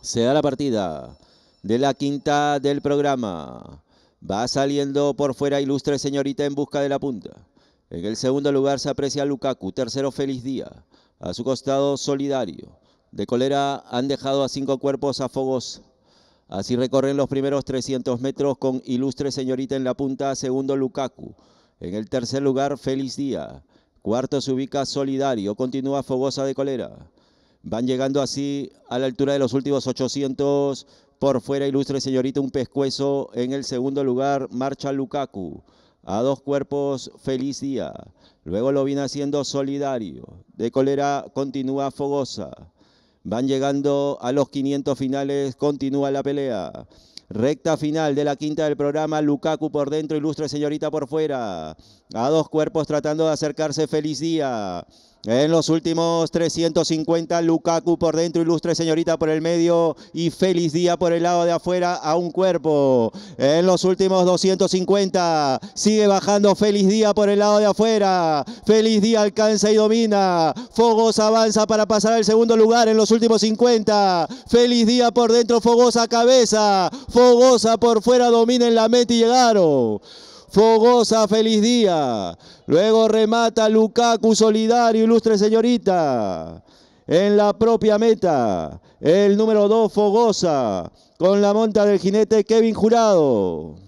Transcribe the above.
Se da la partida de la quinta del programa. Va saliendo por fuera Ilustre Señorita en busca de la punta. En el segundo lugar se aprecia Lukaku. Tercero, Feliz Día. A su costado, Solidario. De colera han dejado a cinco cuerpos a Fogos. Así recorren los primeros 300 metros con Ilustre Señorita en la punta. Segundo, Lukaku. En el tercer lugar, Feliz Día. Cuarto se ubica Solidario. Continúa Fogosa de colera. Van llegando así a la altura de los últimos 800. Por fuera, ilustre señorita, un pescuezo. En el segundo lugar, marcha Lukaku. A dos cuerpos, feliz día. Luego lo viene haciendo solidario. De cólera continúa fogosa. Van llegando a los 500 finales, continúa la pelea. Recta final de la quinta del programa, Lukaku por dentro, ilustre señorita por fuera. A dos cuerpos tratando de acercarse, feliz día. En los últimos 350, Lukaku por dentro, Ilustre Señorita por el medio y Feliz Día por el lado de afuera a un cuerpo. En los últimos 250, sigue bajando Feliz Día por el lado de afuera. Feliz Día alcanza y domina. Fogosa avanza para pasar al segundo lugar en los últimos 50. Feliz Día por dentro, Fogosa cabeza. Fogosa por fuera domina en la meta y llegaron. Fogosa, feliz día. Luego remata Lukaku, solidario, ilustre señorita. En la propia meta, el número 2, Fogosa, con la monta del jinete Kevin Jurado.